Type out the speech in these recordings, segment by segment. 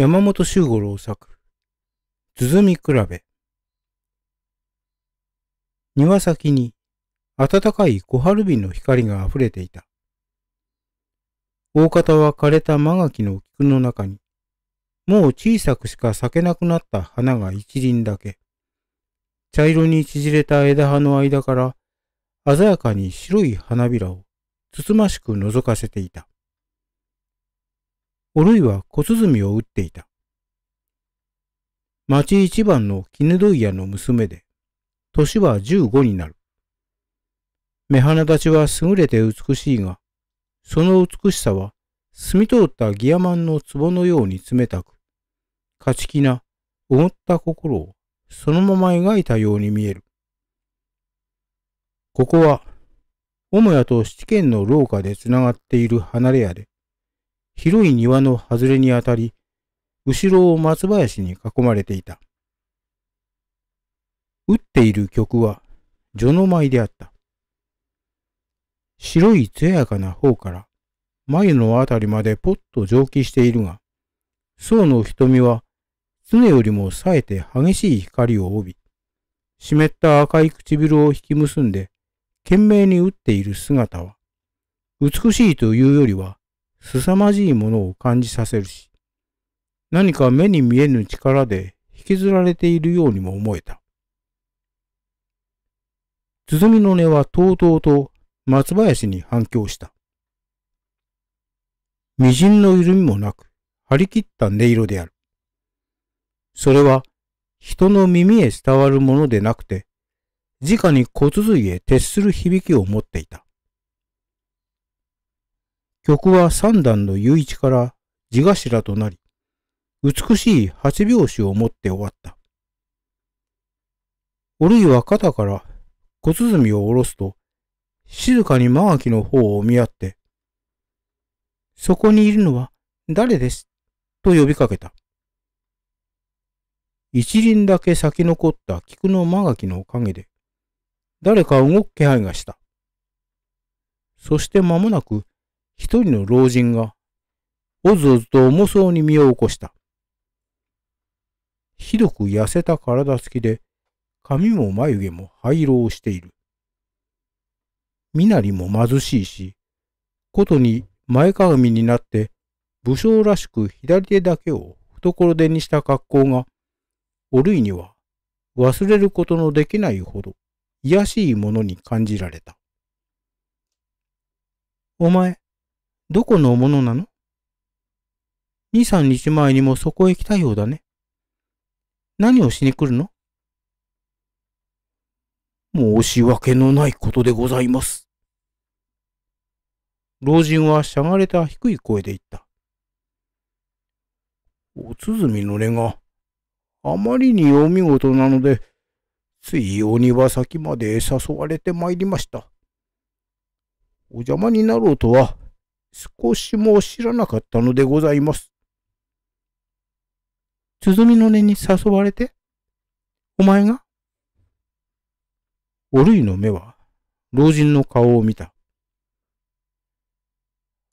山本周五郎作、鼓比べ。庭先に暖かい小春日の光が溢れていた。大方は枯れた間垣の菊の中に、もう小さくしか咲けなくなった花が一輪だけ。茶色に縮れた枝葉の間から、鮮やかに白い花びらをつつましく覗かせていた。おるいは小鼓を打っていた。町一番の絹戸屋の娘で、年は十五になる。目鼻立ちは優れて美しいが、その美しさは澄み通ったギアマンの壺のように冷たく、勝ち気な、おごった心をそのまま描いたように見える。ここは、母屋と七軒の廊下でつながっている離れ屋で、広い庭の外れにあたり、後ろを松林に囲まれていた。打っている曲は、序の舞であった。白い艶やかな方から、眉のあたりまでぽっと蒸気しているが、宋の瞳は、常よりも冴えて激しい光を帯び、湿った赤い唇を引き結んで、懸命に打っている姿は、美しいというよりは、凄まじいものを感じさせるし、何か目に見えぬ力で引きずられているようにも思えた。鼓の音はとうとうと松林に反響した。微塵の緩みもなく、張り切った音色である。それは、人の耳へ伝わるものでなくて、直に骨髄へ徹する響きを持っていた。曲は三段の雄一から地頭となり、美しい八拍子を持って終わった。おるいは肩から小鼓を下ろすと、静かに間垣の方を見合って、そこにいるのは誰ですと呼びかけた。一輪だけ咲き残った菊の間垣の陰で、誰か動く気配がした。そして間もなく一人の老人が、おずおずと重そうに身を起こした。ひどく痩せた体つきで、髪も眉毛も灰色をしている。身なりも貧しいし、ことに前かがみになって、武将らしく左手だけを懐手にした格好が、おるいには忘れることのできないほど、卑しいものに感じられた。お前、どこのものなの二三日前にもそこへ来たようだね。何をしに来るの申し訳のないことでございます。老人はしゃがれた低い声で言った。お鼓の根があまりにお見事なので、ついお庭先まで誘われてまいりました。お邪魔になろうとは少しも知らなかったのでございます。鼓の音に誘われて、お前がおるいの目は老人の顔を見た。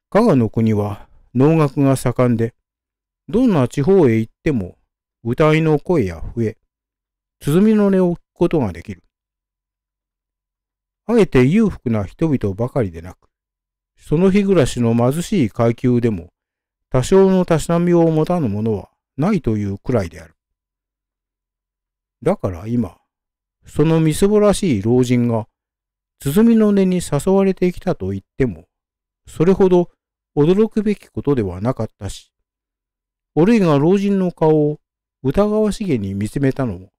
加賀の国は能楽が盛んで、どんな地方へ行っても歌いの声や笛、鼓の音を聞くことができる。あえて裕福な人々ばかりでなく、その日暮らしの貧しい階級でも、多少のたしなみを持たぬものはないというくらいである。だから今、そのみすぼらしい老人が、鼓の音に誘われてきたと言っても、それほど驚くべきことではなかったし、おるいが老人の顔を疑わしげに見つめたのも、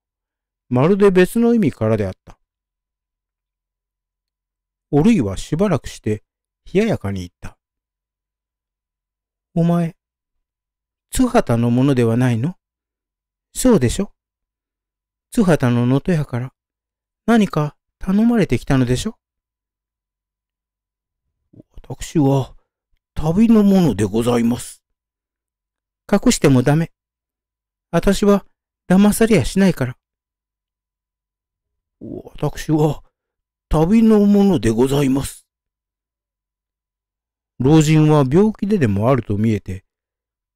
まるで別の意味からであった。おるいはしばらくして、冷ややかに言った。お前、津畑のものではないのそうでしょ津畑の能登屋から何か頼まれてきたのでしょ私は旅のものでございます。隠してもダメ。私は騙されやしないから。私は旅のものでございます。老人は病気ででもあると見えて、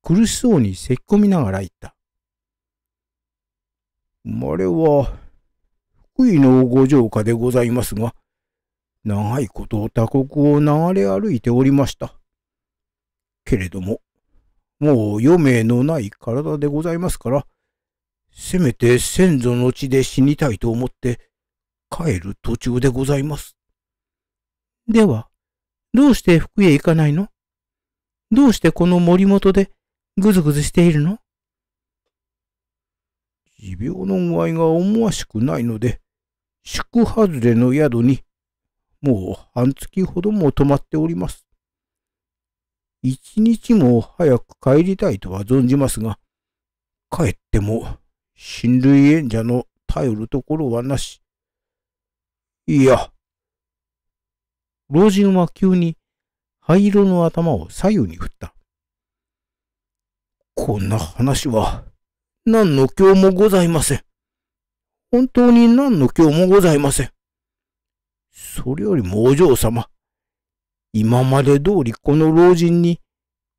苦しそうにせきこみながら言った。生まれは、福井の五城下でございますが、長いこと他国を流れ歩いておりました。けれども、もう余命のない体でございますから、せめて先祖の地で死にたいと思って、帰る途中でございます。では、どうして服へ行かないのどうしてこの森本でぐずぐずしているの持病の具合が思わしくないので、宿外れの宿に、もう半月ほども泊まっております。一日も早く帰りたいとは存じますが、帰っても親類縁者の頼るところはなし。いや、老人は急に灰色の頭を左右に振った。こんな話は何の今日もございません。本当に何の今日もございません。それよりもお嬢様、今まで通りこの老人に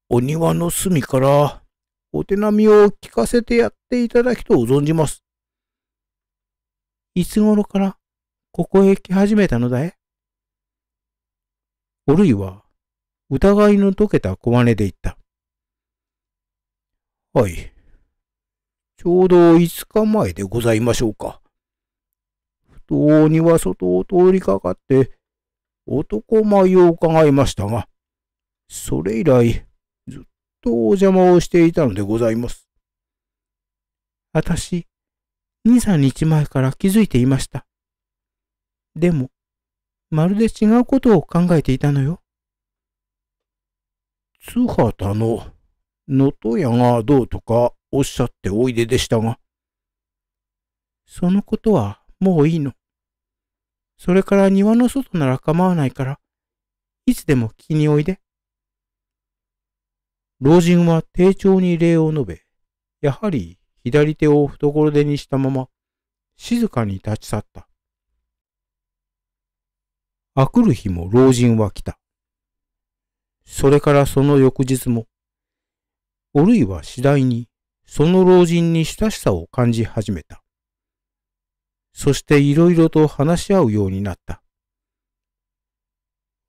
お庭の隅からお手並みを聞かせてやっていただきと存じます。いつ頃からここへ来始めたのだいおるいは、疑いの解けた小金で言った。はい。ちょうど五日前でございましょうか。不当には外を通りかかって、男前を伺いましたが、それ以来、ずっとお邪魔をしていたのでございます。私、二三日前から気づいていました。でも、まるで違うことを考えていたのよ。津畑の能登屋がどうとかおっしゃっておいででしたが。そのことはもういいの。それから庭の外なら構わないから、いつでも気きにおいで。老人は丁重に礼を述べ、やはり左手を懐手にしたまま、静かに立ち去った。あくる日も老人は来た。それからその翌日も、おるいは次第にその老人に親しさを感じ始めた。そしていろいろと話し合うようになった。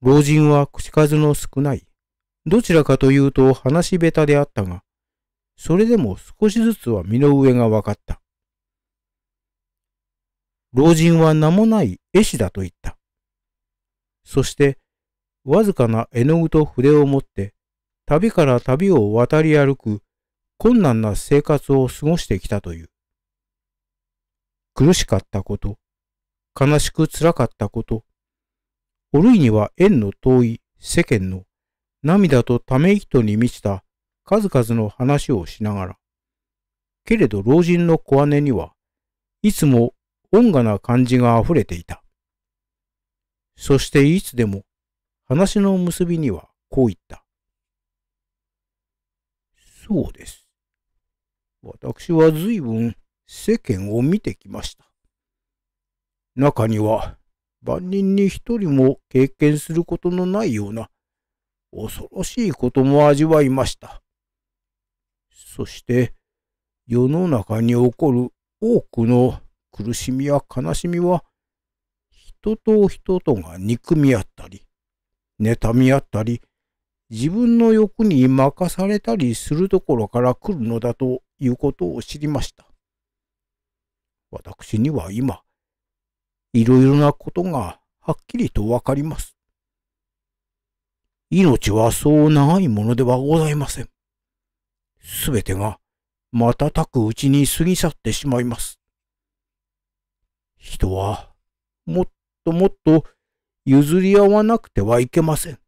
老人は口数の少ない、どちらかというと話し下手であったが、それでも少しずつは身の上が分かった。老人は名もない絵師だと言った。そしてわずかな絵の具と筆を持って旅から旅を渡り歩く困難な生活を過ごしてきたという。苦しかったこと、悲しく辛かったこと、おるいには縁の遠い世間の涙とため息とに満ちた数々の話をしながら、けれど老人の小姉にはいつも恩雅な感じが溢れていた。そしていつでも話の結びにはこう言った。そうです。私は随分世間を見てきました。中には万人に一人も経験することのないような恐ろしいことも味わいました。そして世の中に起こる多くの苦しみや悲しみは人と人とが憎み合ったり、妬み合ったり、自分の欲に任されたりするところから来るのだということを知りました。私には今、いろいろなことがはっきりとわかります。命はそう長いものではございません。すべてが瞬くうちに過ぎ去ってしまいます。人はもっともっと譲り合わなくてはいけません。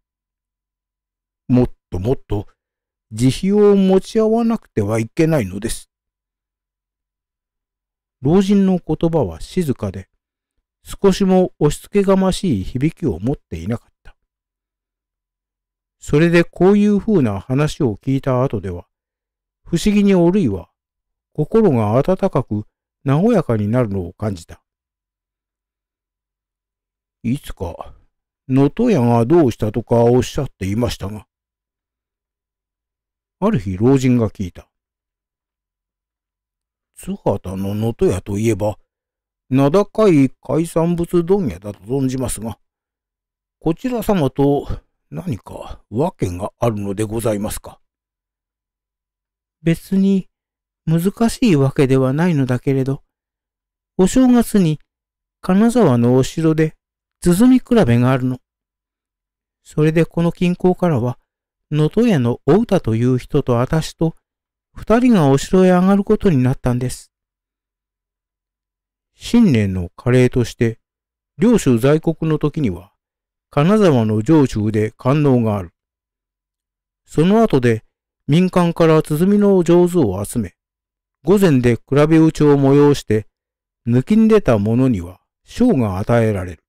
もっともっと慈悲を持ち合わなくてはいけないのです。老人の言葉は静かで、少しも押し付けがましい響きを持っていなかった。それでこういう風な話を聞いた後では、不思議におるいは、心が温かく和やかになるのを感じた。いつか、能登屋がどうしたとかおっしゃっていましたが。ある日老人が聞いた。津畑の能登屋といえば、名高い海産物問屋だと存じますが、こちら様と何か訳があるのでございますか。別に難しいわけではないのだけれど、お正月に金沢のお城で鼓比べがあるの。それでこの近郊からは、能登屋のお歌という人と私と、二人がお城へ上がることになったんです。新年のカレーとして、領主在国の時には、金沢の上州で官能がある。その後で民間から鼓の上手を集め、午前で比べ打ちを催して、抜きん出た者には賞が与えられる。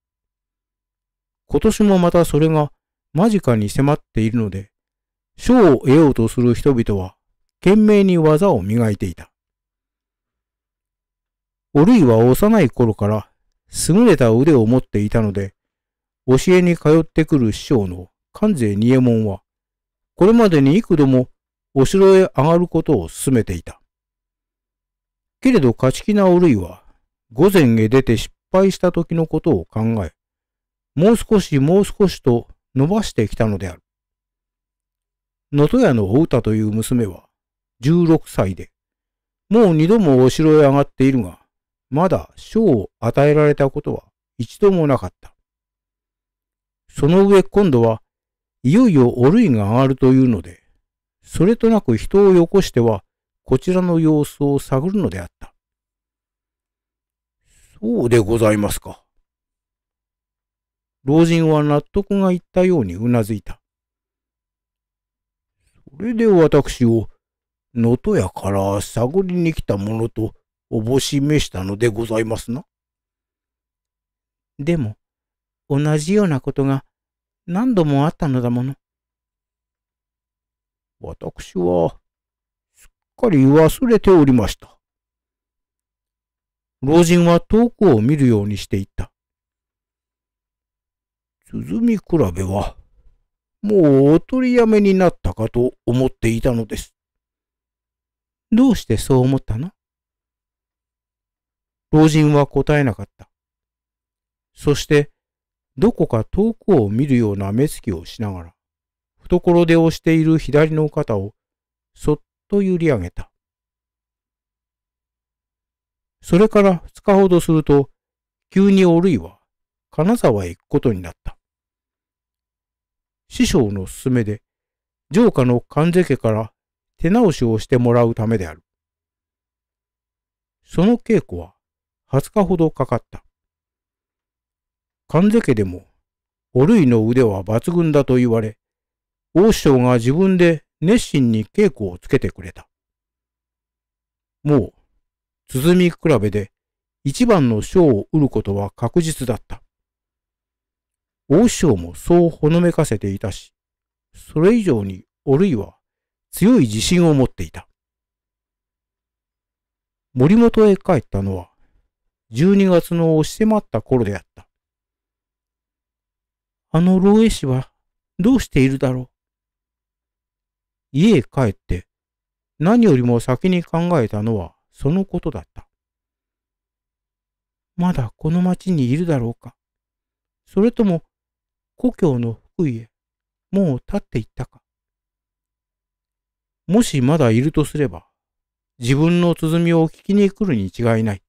今年もまたそれが間近に迫っているので、賞を得ようとする人々は懸命に技を磨いていた。おるいは幼い頃から優れた腕を持っていたので、教えに通ってくる師匠の関西仁右衛門は、これまでに幾度もお城へ上がることを勧めていた。けれど勝ち気なおるいは、午前へ出て失敗した時のことを考え、もう少しもう少しと伸ばしてきたのである。能登屋のお歌という娘は16歳で、もう二度もお城へ上がっているが、まだ賞を与えられたことは一度もなかった。その上今度はいよいよお類が上がるというので、それとなく人をよこしてはこちらの様子を探るのであった。そうでございますか。老人は納得がいったようにうなずいた。それで私を能登屋から探りに来たものとおぼしめしたのでございますな。でも、同じようなことが何度もあったのだもの。私は、すっかり忘れておりました。老人は遠くを見るようにしていった。鼓比べは、もうお取りやめになったかと思っていたのです。どうしてそう思ったの老人は答えなかった。そして、どこか遠くを見るような目つきをしながら、懐で押している左の肩をそっと揺り上げた。それから二日ほどすると、急におるいは金沢へ行くことになった。師匠の勧めで、城下の関税家から手直しをしてもらうためである。その稽古は20日ほどかかった。関税家でも、お類の腕は抜群だと言われ、王師匠が自分で熱心に稽古をつけてくれた。もう、鼓比べで一番の賞を得ることは確実だった。王将もそうほのめかせていたし、それ以上におるいは強い自信を持っていた。森本へ帰ったのは、12月の押し迫った頃であった。あの老衛士はどうしているだろう家へ帰って何よりも先に考えたのはそのことだった。まだこの町にいるだろうかそれとも故郷の福井へ、もう立っていったか。もしまだいるとすれば、自分の鼓を聞きに来るに違いない。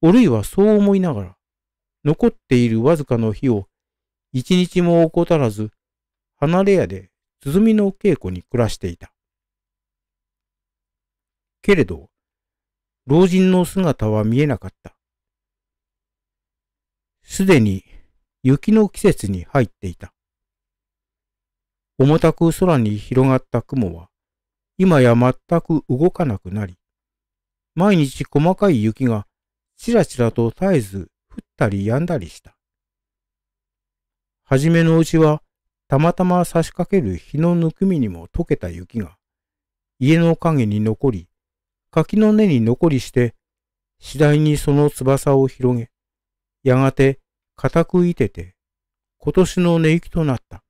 おるいはそう思いながら、残っているわずかの日を一日も怠らず、離れ屋で鼓の稽古に暮らしていた。けれど、老人の姿は見えなかった。すでに雪の季節に入っていた。重たく空に広がった雲は、今や全く動かなくなり、毎日細かい雪がちらちらと絶えず降ったり止んだりした。はじめのうちは、たまたま差し掛ける日のぬくみにも溶けた雪が、家の陰に残り、柿の根に残りして、次第にその翼を広げ、やがて固くいてて、今年の寝息となった。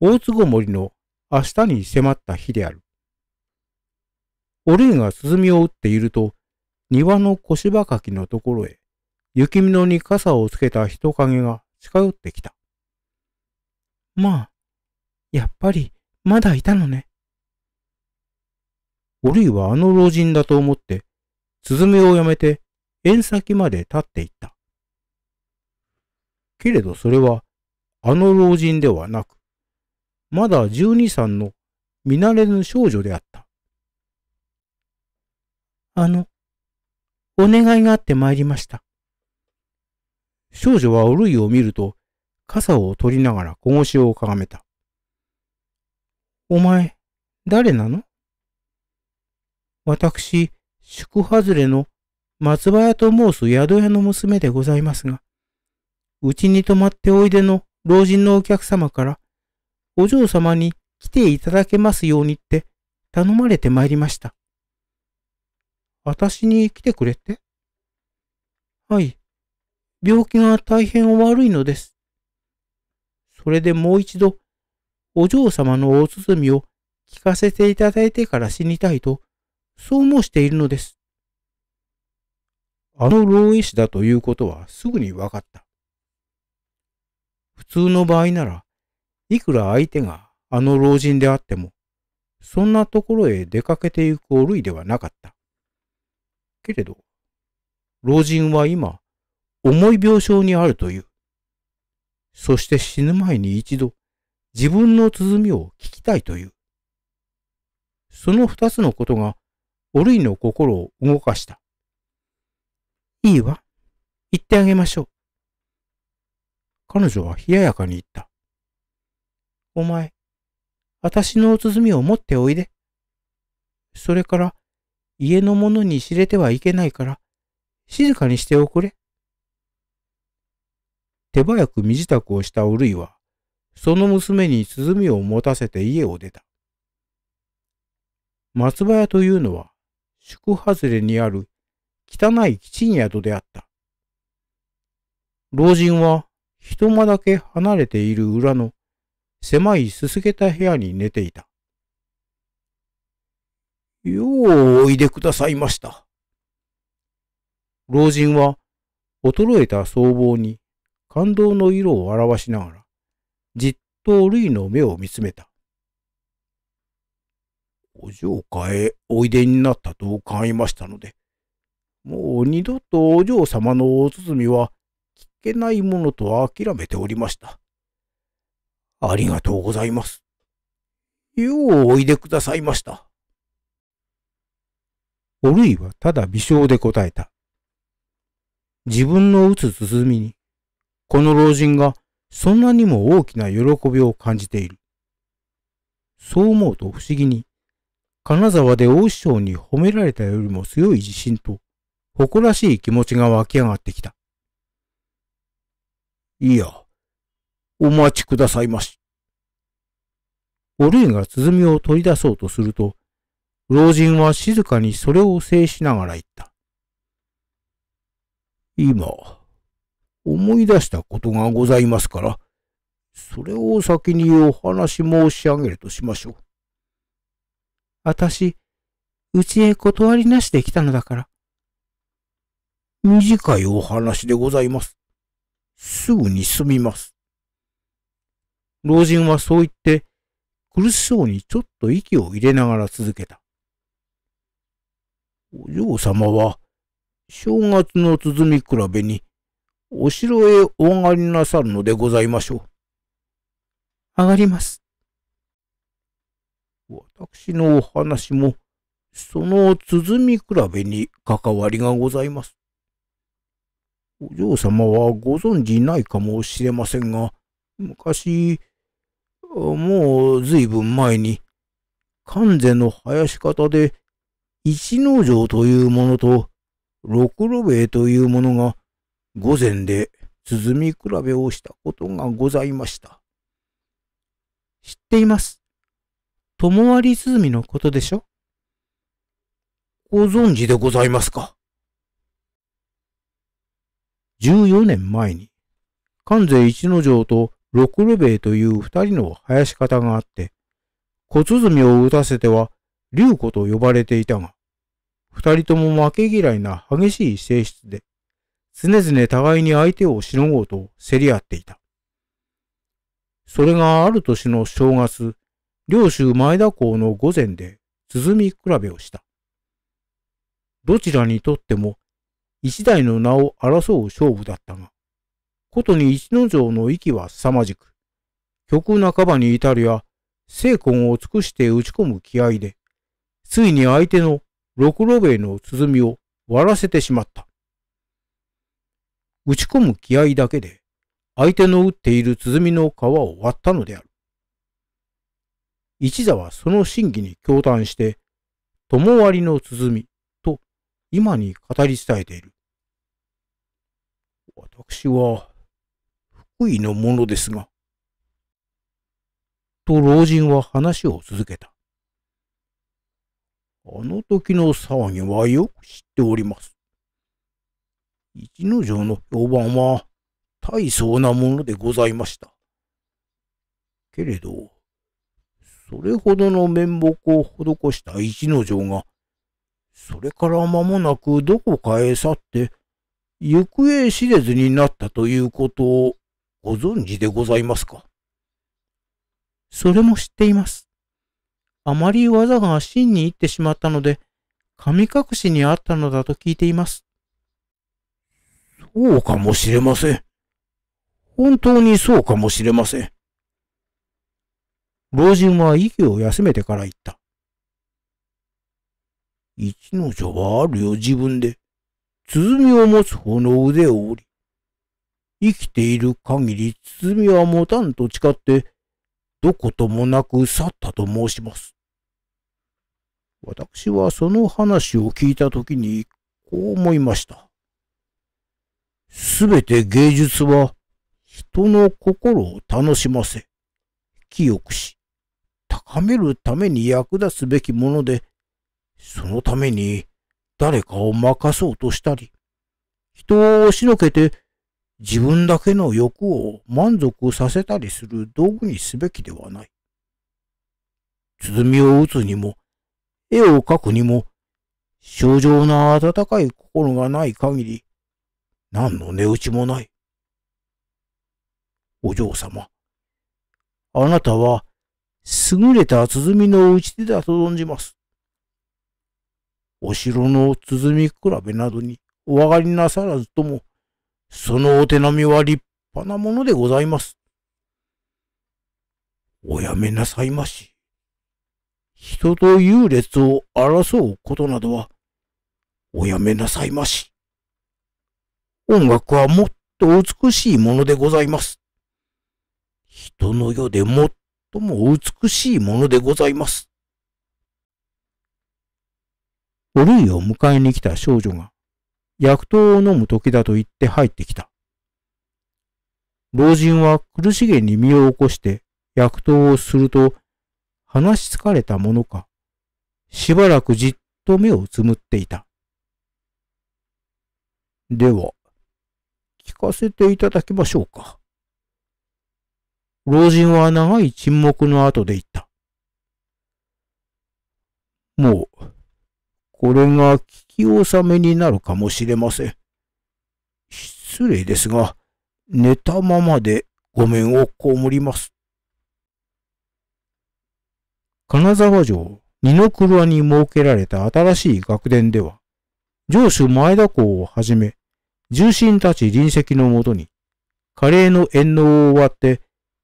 大坪森の明日に迫った日である。おれいが鼓を打っていると、庭の腰ばかきのところへ、雪見のに傘をつけた人影が近寄ってきた。まあ、やっぱり、まだいたのね。おるいはあの老人だと思って、鼓をやめて、縁先まで立っていった。けれどそれは、あの老人ではなく、まだ十二三の見慣れぬ少女であった。あの、お願いがあって参りました。少女はおるいを見ると、傘を取りながら小腰をかがめた。お前、誰なの私、宿外れの松葉屋と申す宿屋の娘でございますが、うちに泊まっておいでの老人のお客様から、お嬢様に来ていただけますようにって頼まれてまいりました。私に来てくれってはい。病気が大変お悪いのです。それでもう一度、お嬢様のお包みを聞かせていただいてから死にたいと、そう申しているのです。あの老医師だということはすぐに分かった。普通の場合なら、いくら相手があの老人であっても、そんなところへ出かけてゆくお類ではなかった。けれど、老人は今、重い病床にあるという。そして死ぬ前に一度、自分の鼓を聞きたいという。その二つのことが、お類の心を動かした。いいわ。行ってあげましょう。彼女は冷ややかに言った。お前、私のお鼓を持っておいで。それから、家の者に知れてはいけないから、静かにしておくれ。手早く身支度をしたおるいは、その娘に鼓を持たせて家を出た。松葉屋というのは、宿外れにある汚い吉ニアと出った。老人は一間だけ離れている裏の狭いすすげた部屋に寝ていた。ようおいでくださいました。老人は衰えた僧帽に感動の色を表しながら、じっと類の目を見つめた。お嬢かへおいでになったと伺いましたので、もう二度とお嬢様のお包みは聞けないものと諦めておりました。ありがとうございます。ようおいでくださいました。おるいはただ微笑で答えた。自分の打つ包みに、この老人がそんなにも大きな喜びを感じている。そう思うと不思議に、金沢で大師匠に褒められたよりも強い自信と、誇らしい気持ちが湧き上がってきた。いや、お待ちくださいまし。おるいが鼓を取り出そうとすると、老人は静かにそれを制しながら言った。今、思い出したことがございますから、それを先にお話申し上げるとしましょう。あたし、うちへ断りなしで来たのだから、短いお話でございます。すぐに済みます。老人はそう言って苦しそうにちょっと息を入れながら続けた。お嬢様は正月の鼓比べにお城へお上がりなさるのでございましょう。上がります。私のお話もその鼓比べに関わりがございます。お嬢様はご存じないかもしれませんが、昔、もう随分前に、関税の生やし方で、一農場というものと、六路兵衛というものが、午前で鼓比べをしたことがございました。知っています。とも友り鼓のことでしょご存知でございますか14年前に、関西一之丞と六路兵という二人の林方があって、小鼓を打たせては竜子と呼ばれていたが、二人とも負け嫌いな激しい性質で、常々互いに相手をしのごうと競り合っていた。それがある年の正月、領州前田港の午前で鼓比べをした。どちらにとっても一代の名を争う勝負だったが、ことに一之丞の息は凄まじく、曲半ばに至るや、聖魂を尽くして打ち込む気合で、ついに相手の六路兵の鼓を割らせてしまった。打ち込む気合だけで、相手の打っている鼓の皮を割ったのである。一座はその真偽に驚嘆して、共割の鼓、今に語り伝えている。私は、福井の者ですが。と老人は話を続けた。あの時の騒ぎはよく知っております。一之丞の評判は大層なものでございました。けれど、それほどの面目を施した一之丞がそれから間もなくどこかへ去って、行方知れずになったということをご存知でございますかそれも知っています。あまり技が真に行ってしまったので、神隠しにあったのだと聞いています。そうかもしれません。本当にそうかもしれません。老人は息を休めてから言った。一の書はあるよ自分で。鼓を持つ方の腕を折り。生きている限り鼓は持たんと誓って、どこともなく去ったと申します。私はその話を聞いたときに、こう思いました。すべて芸術は、人の心を楽しませ、清くし、高めるために役立つべきもので、そのために誰かを任そうとしたり、人を押しのけて自分だけの欲を満足させたりする道具にすべきではない。鼓を打つにも、絵を描くにも、正常な温かい心がない限り、何の値打ちもない。お嬢様、あなたは優れた鼓の打ち手だと存じます。お城の鼓比べなどにお上がりなさらずとも、そのお手並みは立派なものでございます。おやめなさいまし。人と優劣を争うことなどは、おやめなさいまし。音楽はもっと美しいものでございます。人の世で最も美しいものでございます。おるいを迎えに来た少女が、薬湯を飲む時だと言って入ってきた。老人は苦しげに身を起こして薬湯をすると、話し疲れたものか、しばらくじっと目をつむっていた。では、聞かせていただきましょうか。老人は長い沈黙の後で言った。もう、これが聞き納めになるかもしれません。失礼ですが、寝たままでごめんをこもります。金沢城二の車に設けられた新しい学殿では、城主前田公をはじめ、重臣たち隣席のもとに、華麗の縁納を終わって、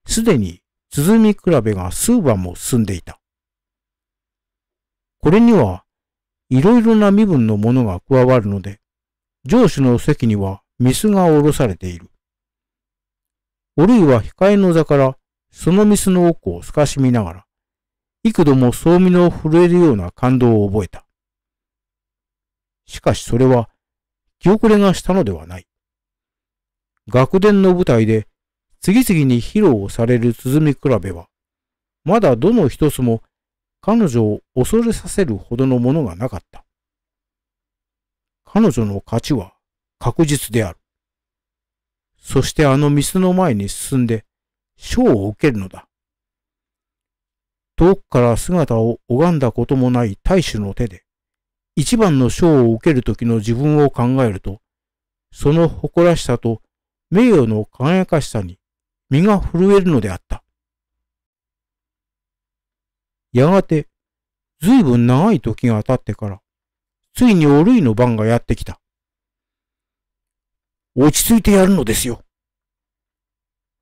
すでに鼓比べが数番も進んでいた。これには、いろいろな身分のものが加わるので、上司の席にはミスが下ろされている。おるいは控えの座からそのミスの奥を透かし見ながら、幾度も総身の震えるような感動を覚えた。しかしそれは、気遅れがしたのではない。学伝の舞台で次々に披露される鼓比べは、まだどの一つも彼女を恐れさせるほどのものがなかった。彼女の勝ちは確実である。そしてあの店の前に進んで、賞を受けるのだ。遠くから姿を拝んだこともない大衆の手で、一番の賞を受ける時の自分を考えると、その誇らしさと名誉の輝かしさに身が震えるのであった。やがて、ずいぶん長い時が経ってから、ついにお類の番がやってきた。落ち着いてやるのですよ。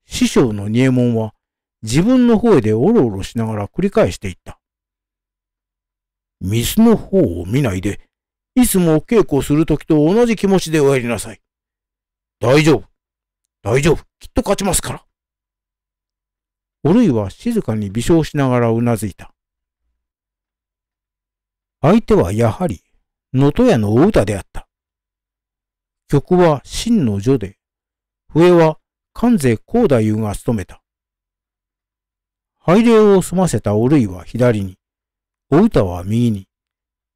師匠の入門は自分の方へでおろおろしながら繰り返していった。水の方を見ないで、いつも稽古するときと同じ気持ちでおやりなさい。大丈夫。大丈夫。きっと勝ちますから。おるいは静かに微笑しながらうなずいた。相手はやはり、能登屋のお歌であった。曲は真の女で、笛は関税広大夫が務めた。拝礼を済ませたおるいは左に、お歌は右に、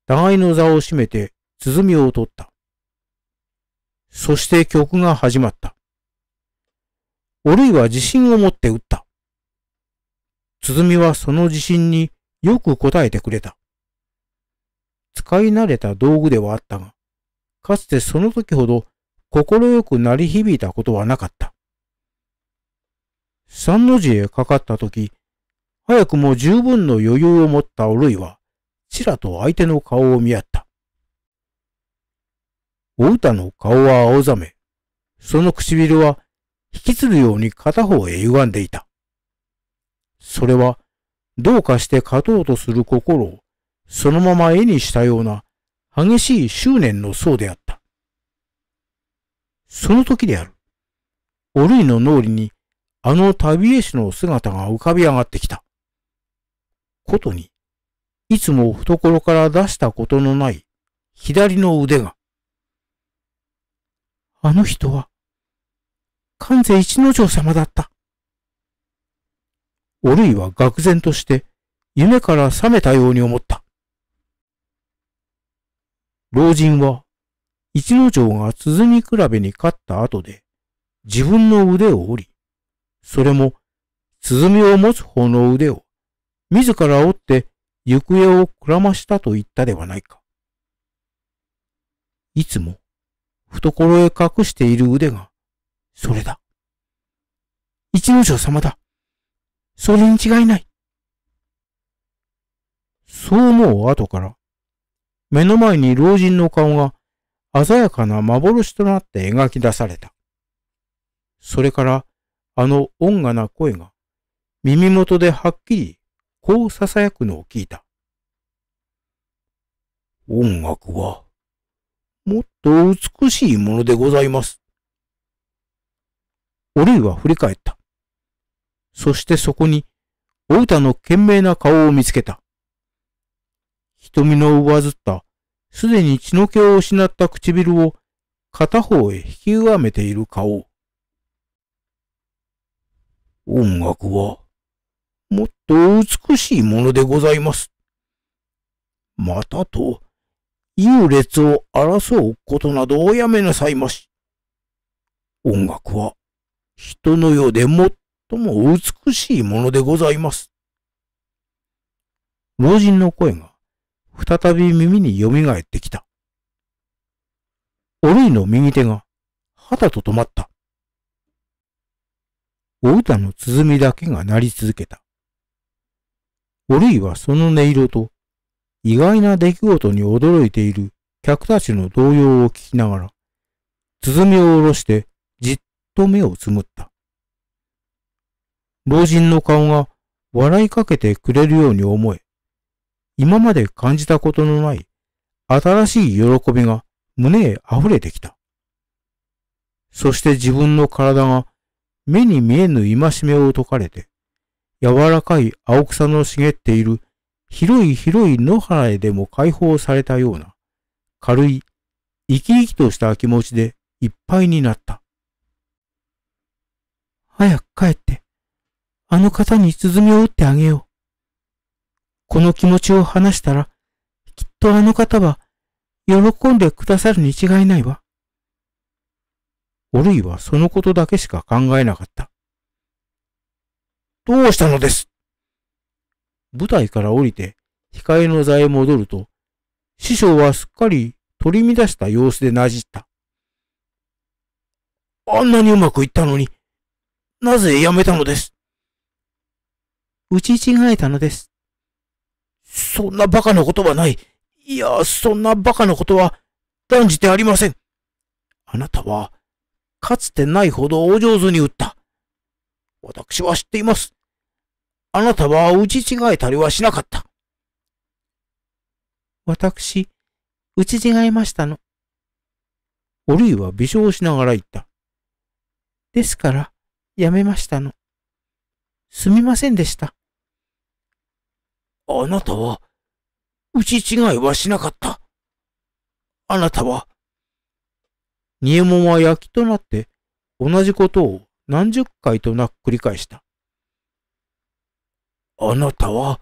互いの座を占めて鼓を取った。そして曲が始まった。おるいは自信を持って打った。鼓はその自信によく応えてくれた。使い慣れた道具ではあったが、かつてその時ほど快く鳴り響いたことはなかった。三の字へかかった時、早くも十分の余裕を持ったおるいは、ちらと相手の顔を見合った。お歌の顔は青ざめ、その唇は引きつるように片方へ歪んでいた。それは、どうかして勝とうとする心をそのまま絵にしたような激しい執念の層であった。その時である。おるいの脳裏にあの旅絵師の姿が浮かび上がってきた。ことに、いつも懐から出したことのない左の腕が。あの人は、関全一の丞様だった。おるいは愕然として、夢から覚めたように思った。老人は、一之丞が鼓比べに勝った後で、自分の腕を折り、それも、鼓を持つ方の腕を、自ら折って行方をくらましたと言ったではないか。いつも、懐へ隠している腕が、それだ。一之丞様だ。それに違いない。そう思う後から、目の前に老人の顔が鮮やかな幻となって描き出された。それからあの音がな声が耳元ではっきりこう囁くのを聞いた。音楽はもっと美しいものでございます。おるいは振り返った。そしてそこにお歌の懸命な顔を見つけた。瞳の上ずった、すでに血の気を失った唇を片方へ引き上めている顔。音楽は、もっと美しいものでございます。またと、優劣を争うことなどおやめなさいまし。音楽は、人の世で最も美しいものでございます。老人の声が再び耳に蘇ってきた。おるいの右手が、肌と止まった。お歌の鼓だけが鳴り続けた。おるいはその音色と、意外な出来事に驚いている客たちの動揺を聞きながら、鼓を下ろしてじっと目をつむった。老人の顔が笑いかけてくれるように思え、今まで感じたことのない新しい喜びが胸へ溢れてきた。そして自分の体が目に見えぬ戒めを解かれて、柔らかい青草の茂っている広い広い野原へでも解放されたような、軽い、生き生きとした気持ちでいっぱいになった。早く帰って、あの方に鼓を打ってあげよう。この気持ちを話したら、きっとあの方は、喜んでくださるに違いないわ。おるいはそのことだけしか考えなかった。どうしたのです舞台から降りて、控えの座へ戻ると、師匠はすっかり取り乱した様子でなじった。あんなにうまくいったのに、なぜやめたのです打ち違えたのです。そんなバカなことはない。いや、そんなバカなことは断じてありません。あなたは、かつてないほどお上手に打った。私は知っています。あなたは打ち違えたりはしなかった。私、打ち違えましたの。おるいは微笑しながら言った。ですから、やめましたの。すみませんでした。あなたは、打ち違いはしなかった。あなたは、ニエモンは焼きとなって同じことを何十回となく繰り返した。あなたは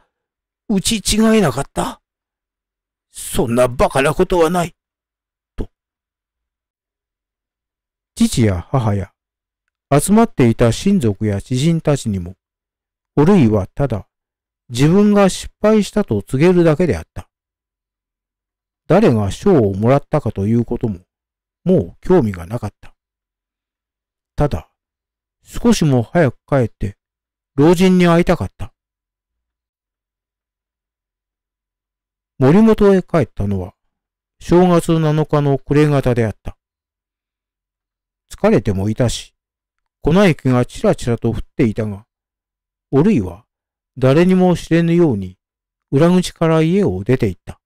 打ち違えなかった。そんな馬鹿なことはない。と。父や母や集まっていた親族や知人たちにも、おるいはただ自分が失敗したと告げるだけであった。誰が賞をもらったかということも、もう興味がなかった。ただ、少しも早く帰って、老人に会いたかった。森本へ帰ったのは、正月7日の暮れ方であった。疲れてもいたし、粉雪がちらちらと降っていたが、おるいは誰にも知れぬように、裏口から家を出て行った。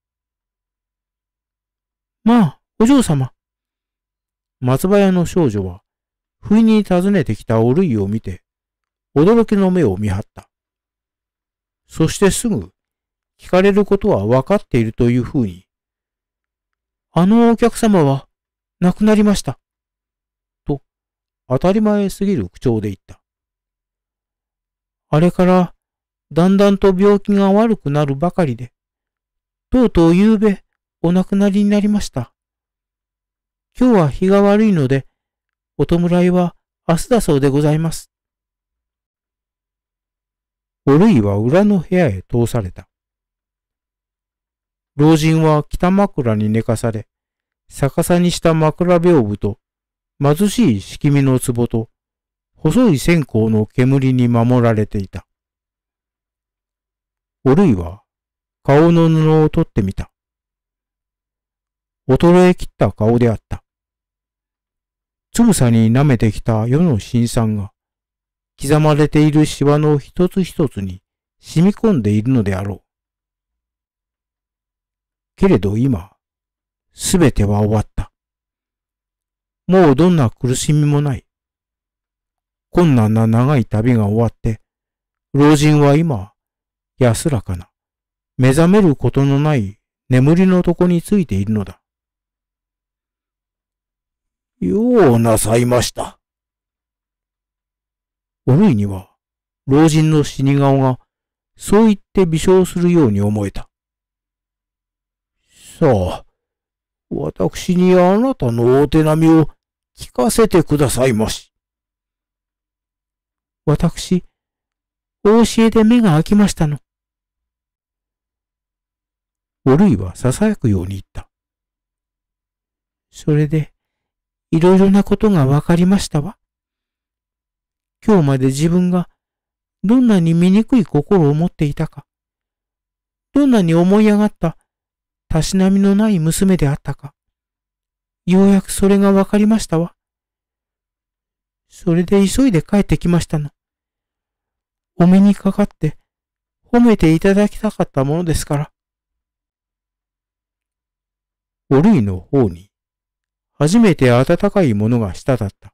まあ、お嬢様。松葉屋の少女は、不意に訪ねてきたおるいを見て、驚きの目を見張った。そしてすぐ、聞かれることは分かっているというふうに、あのお客様は亡くなりました。と、当たり前すぎる口調で言った。あれからだんだんと病気が悪くなるばかりで、とうとう夕べお亡くなりになりました。今日は日が悪いので、お弔いは明日だそうでございます。おるいは裏の部屋へ通された。老人は北枕に寝かされ、逆さにした枕屏風と、貧しい敷みの壺と、細い線香の煙に守られていた。おるいは顔の布を取ってみた。衰えきった顔であった。つぶさに舐めてきた世の辛酸が、刻まれているシワの一つ一つに染み込んでいるのであろう。けれど今、すべては終わった。もうどんな苦しみもない。困難な長い旅が終わって、老人は今、安らかな、目覚めることのない眠りの床についているのだ。ようなさいました。おるいには、老人の死に顔が、そう言って微笑するように思えた。さあ、私にあなたのお手並みを聞かせてくださいまし。私、お教えで目が開きましたの。おるいは囁くように言った。それで、いろいろなことがわかりましたわ。今日まで自分がどんなに醜い心を持っていたか、どんなに思い上がったたしなみのない娘であったか、ようやくそれがわかりましたわ。それで急いで帰ってきましたの。お目にかかって褒めていただきたかったものですから。おるいの方に、初めて暖かいものが滴った。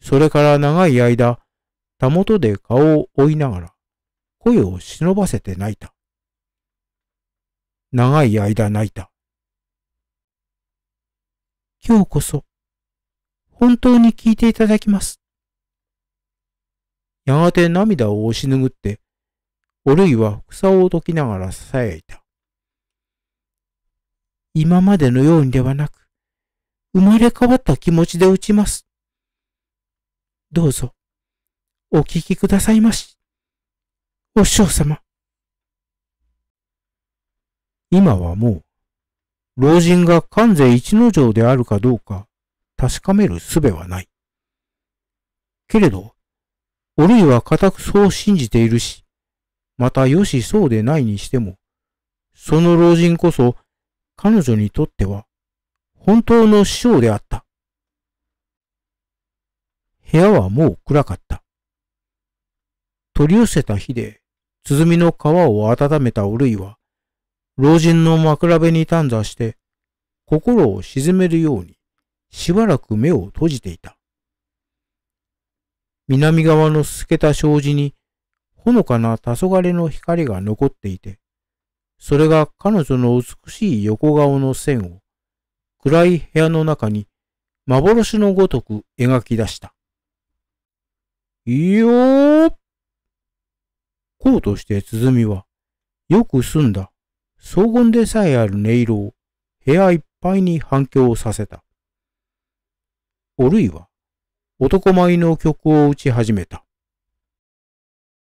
それから長い間、たもとで顔を追いながら、声を忍ばせて泣いた。長い間泣いた。今日こそ、本当に聞いていただきます。やがて涙を押し拭って、おるいは草を解きながら囁いた。今までのようにではなく、生まれ変わった気持ちで打ちます。どうぞ、お聞きくださいまし。お師匠様。今はもう、老人が関税一の城であるかどうか確かめる術はない。けれど、おるいは固くそう信じているし、またよしそうでないにしても、その老人こそ彼女にとっては本当の師匠であった。部屋はもう暗かった。取り寄せた火で鼓の皮を温めたおるいは、老人の枕辺に短座して、心を沈めるようにしばらく目を閉じていた。南側の透けた障子に、ほのかな黄昏の光が残っていて、それが彼女の美しい横顔の線を暗い部屋の中に幻のごとく描き出した。いよーこうとして鼓はよく澄んだ荘厳でさえある音色を部屋いっぱいに反響させた。おるいは男前の曲を打ち始めた。